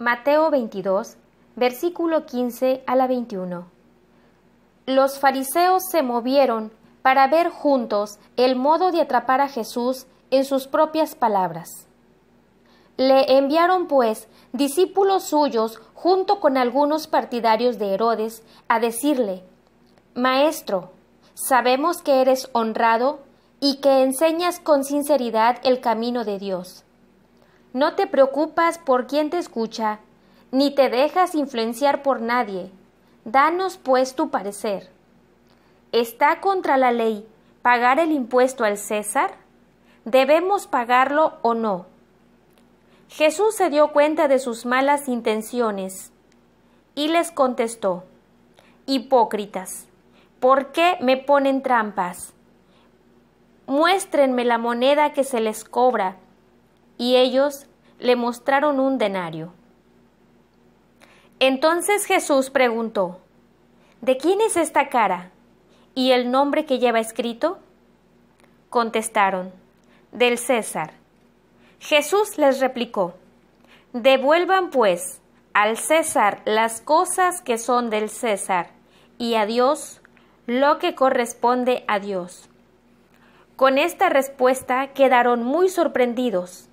Mateo 22, versículo 15 a la 21. Los fariseos se movieron para ver juntos el modo de atrapar a Jesús en sus propias palabras. Le enviaron, pues, discípulos suyos junto con algunos partidarios de Herodes a decirle, Maestro, sabemos que eres honrado y que enseñas con sinceridad el camino de Dios no te preocupas por quien te escucha, ni te dejas influenciar por nadie. Danos pues tu parecer. ¿Está contra la ley pagar el impuesto al César? ¿Debemos pagarlo o no? Jesús se dio cuenta de sus malas intenciones y les contestó, Hipócritas, ¿por qué me ponen trampas? Muéstrenme la moneda que se les cobra y ellos le mostraron un denario. Entonces Jesús preguntó, ¿De quién es esta cara y el nombre que lleva escrito? Contestaron, del César. Jesús les replicó, Devuelvan pues al César las cosas que son del César y a Dios lo que corresponde a Dios. Con esta respuesta quedaron muy sorprendidos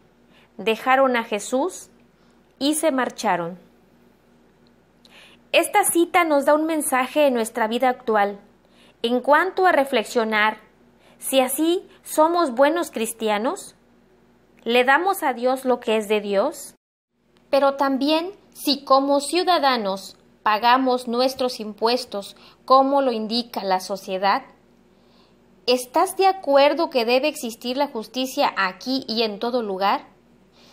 dejaron a Jesús y se marcharon. Esta cita nos da un mensaje en nuestra vida actual, en cuanto a reflexionar si así somos buenos cristianos, le damos a Dios lo que es de Dios, pero también si como ciudadanos pagamos nuestros impuestos como lo indica la sociedad. ¿Estás de acuerdo que debe existir la justicia aquí y en todo lugar?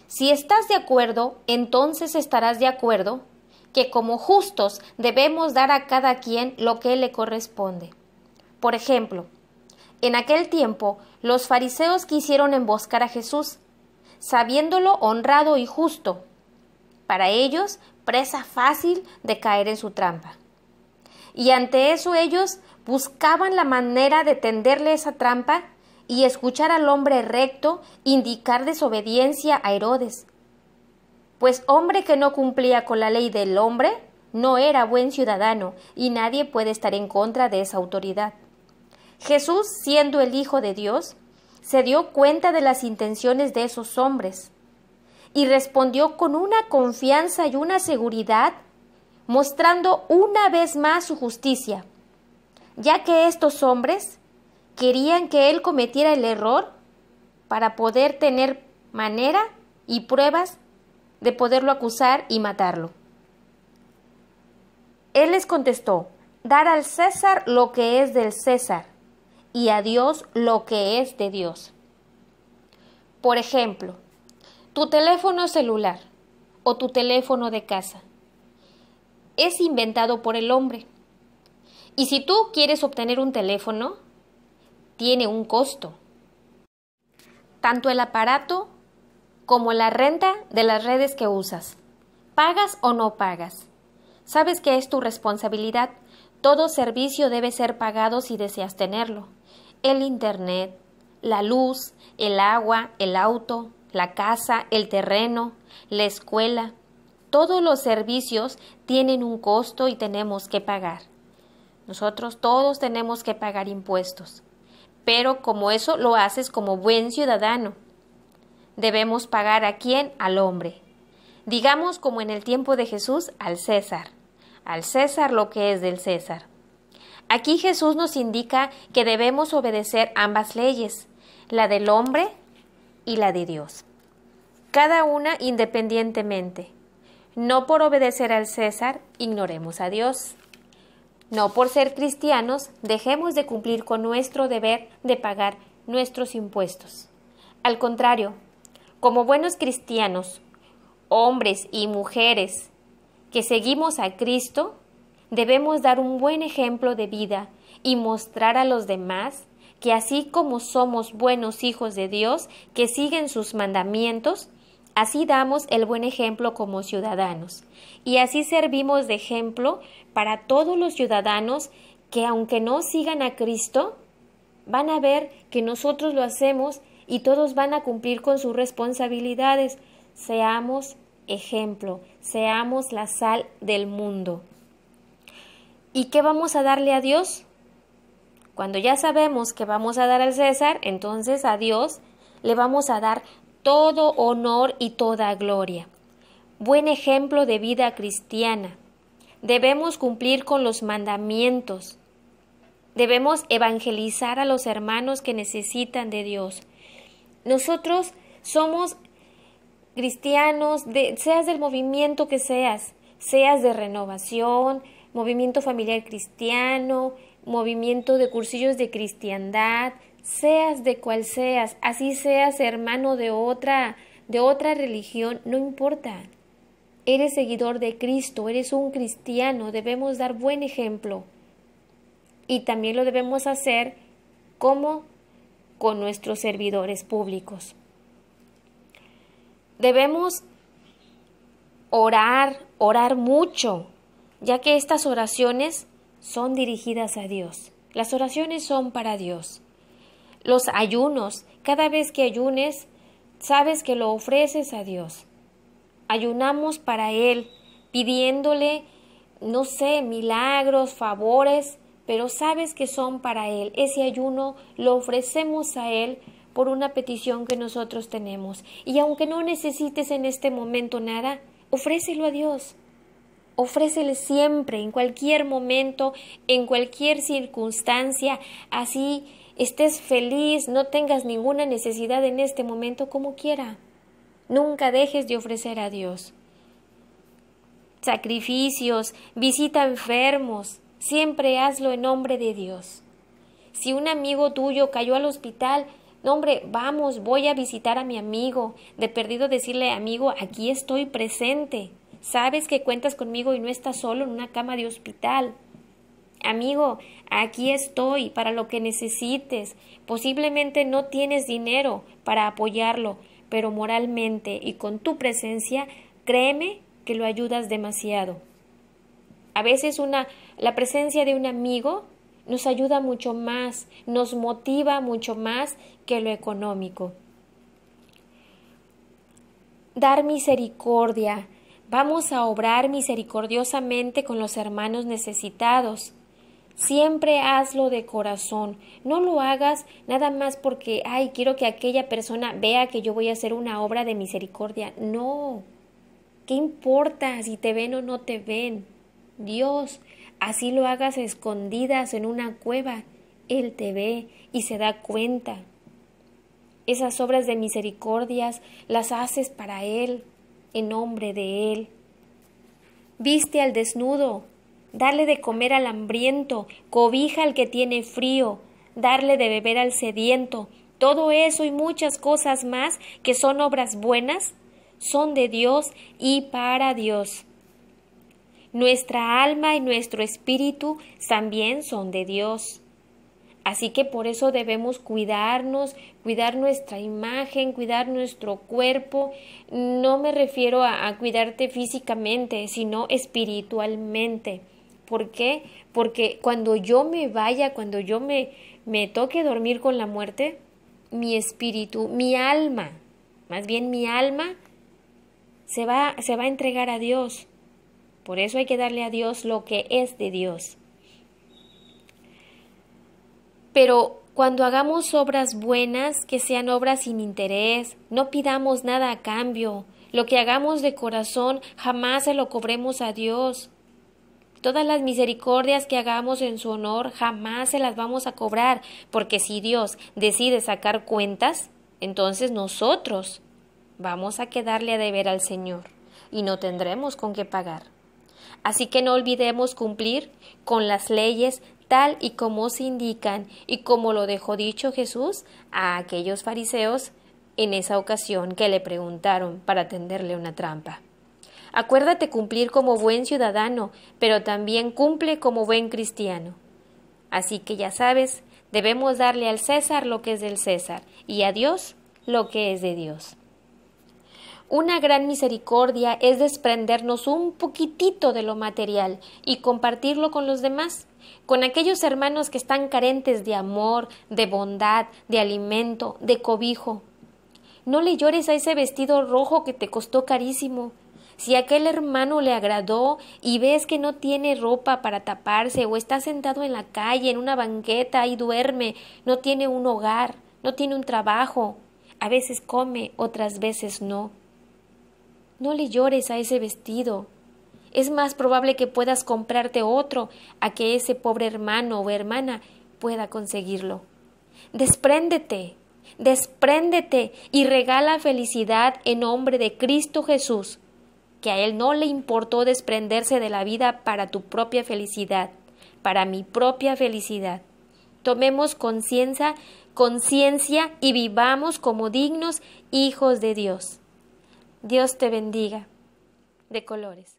Si estás de acuerdo, entonces estarás de acuerdo que como justos debemos dar a cada quien lo que le corresponde. Por ejemplo, en aquel tiempo los fariseos quisieron emboscar a Jesús, sabiéndolo honrado y justo, para ellos presa fácil de caer en su trampa. Y ante eso ellos buscaban la manera de tenderle esa trampa y escuchar al hombre recto indicar desobediencia a Herodes. Pues hombre que no cumplía con la ley del hombre no era buen ciudadano y nadie puede estar en contra de esa autoridad. Jesús, siendo el Hijo de Dios, se dio cuenta de las intenciones de esos hombres y respondió con una confianza y una seguridad, mostrando una vez más su justicia, ya que estos hombres querían que él cometiera el error para poder tener manera y pruebas de poderlo acusar y matarlo. Él les contestó, dar al César lo que es del César y a Dios lo que es de Dios. Por ejemplo, tu teléfono celular o tu teléfono de casa es inventado por el hombre. Y si tú quieres obtener un teléfono, tiene un costo. Tanto el aparato como la renta de las redes que usas. Pagas o no pagas. Sabes que es tu responsabilidad. Todo servicio debe ser pagado si deseas tenerlo. El Internet, la luz, el agua, el auto, la casa, el terreno, la escuela. Todos los servicios tienen un costo y tenemos que pagar. Nosotros todos tenemos que pagar impuestos pero como eso lo haces como buen ciudadano. Debemos pagar a quién? Al hombre. Digamos como en el tiempo de Jesús, al César. Al César lo que es del César. Aquí Jesús nos indica que debemos obedecer ambas leyes, la del hombre y la de Dios, cada una independientemente. No por obedecer al César ignoremos a Dios. No por ser cristianos dejemos de cumplir con nuestro deber de pagar nuestros impuestos. Al contrario, como buenos cristianos, hombres y mujeres que seguimos a Cristo, debemos dar un buen ejemplo de vida y mostrar a los demás que así como somos buenos hijos de Dios que siguen sus mandamientos, Así damos el buen ejemplo como ciudadanos y así servimos de ejemplo para todos los ciudadanos que aunque no sigan a Cristo, van a ver que nosotros lo hacemos y todos van a cumplir con sus responsabilidades. Seamos ejemplo, seamos la sal del mundo. ¿Y qué vamos a darle a Dios? Cuando ya sabemos que vamos a dar al César, entonces a Dios le vamos a dar todo honor y toda gloria. Buen ejemplo de vida cristiana. Debemos cumplir con los mandamientos. Debemos evangelizar a los hermanos que necesitan de Dios. Nosotros somos cristianos, seas del movimiento que seas, seas de renovación, movimiento familiar cristiano, movimiento de cursillos de cristiandad, seas de cual seas, así seas hermano de otra, de otra religión, no importa. Eres seguidor de Cristo, eres un cristiano, debemos dar buen ejemplo. Y también lo debemos hacer como con nuestros servidores públicos. Debemos orar, orar mucho, ya que estas oraciones son dirigidas a Dios. Las oraciones son para Dios los ayunos. Cada vez que ayunes, sabes que lo ofreces a Dios. Ayunamos para Él, pidiéndole, no sé, milagros, favores, pero sabes que son para Él. Ese ayuno lo ofrecemos a Él por una petición que nosotros tenemos. Y aunque no necesites en este momento nada, ofrécelo a Dios. Ofrécele siempre, en cualquier momento, en cualquier circunstancia, así estés feliz, no tengas ninguna necesidad en este momento, como quiera. Nunca dejes de ofrecer a Dios. Sacrificios, visita enfermos, siempre hazlo en nombre de Dios. Si un amigo tuyo cayó al hospital, no hombre, vamos, voy a visitar a mi amigo, de perdido decirle amigo, aquí estoy presente, sabes que cuentas conmigo y no estás solo en una cama de hospital. Amigo, aquí estoy para lo que necesites. Posiblemente no tienes dinero para apoyarlo, pero moralmente y con tu presencia, créeme que lo ayudas demasiado. A veces una, la presencia de un amigo nos ayuda mucho más, nos motiva mucho más que lo económico. Dar misericordia. Vamos a obrar misericordiosamente con los hermanos necesitados. Siempre hazlo de corazón. No lo hagas nada más porque, ay, quiero que aquella persona vea que yo voy a hacer una obra de misericordia. No. ¿Qué importa si te ven o no te ven? Dios, así lo hagas escondidas en una cueva. Él te ve y se da cuenta. Esas obras de misericordias las haces para Él, en nombre de Él. Viste al desnudo, darle de comer al hambriento, cobija al que tiene frío, darle de beber al sediento. Todo eso y muchas cosas más que son obras buenas, son de Dios y para Dios. Nuestra alma y nuestro espíritu también son de Dios. Así que por eso debemos cuidarnos, cuidar nuestra imagen, cuidar nuestro cuerpo. No me refiero a, cuidarte físicamente, sino espiritualmente. ¿Por qué? Porque cuando yo me vaya, cuando yo me, me toque dormir con la muerte, mi espíritu, mi alma, más bien mi alma, se va, se va a entregar a Dios. Por eso hay que darle a Dios lo que es de Dios. Pero cuando hagamos obras buenas, que sean obras sin interés, no pidamos nada a cambio. Lo que hagamos de corazón, jamás se lo cobremos a Dios. Todas las misericordias que hagamos en su honor jamás se las vamos a cobrar, porque si Dios decide sacar cuentas, entonces nosotros vamos a quedarle a deber al Señor y no tendremos con qué pagar. Así que no olvidemos cumplir con las leyes tal y como se indican y como lo dejó dicho Jesús a aquellos fariseos en esa ocasión que le preguntaron para tenderle una trampa. Acuérdate cumplir como buen ciudadano, pero también cumple como buen cristiano. Así que ya sabes, debemos darle al César lo que es del César y a Dios lo que es de Dios. Una gran misericordia es desprendernos un poquitito de lo material y compartirlo con los demás, con aquellos hermanos que están carentes de amor, de bondad, de alimento, de cobijo. No le llores a ese vestido rojo que te costó carísimo, si aquel hermano le agradó y ves que no tiene ropa para taparse o está sentado en la calle, en una banqueta y duerme, no tiene un hogar, no tiene un trabajo, a veces come, otras veces no. No le llores a ese vestido. Es más probable que puedas comprarte otro a que ese pobre hermano o hermana pueda conseguirlo. Despréndete, despréndete y regala felicidad en nombre de Cristo Jesús que a él no le importó desprenderse de la vida para tu propia felicidad, para mi propia felicidad. Tomemos conciencia, conciencia y vivamos como dignos hijos de Dios. Dios te bendiga. De colores.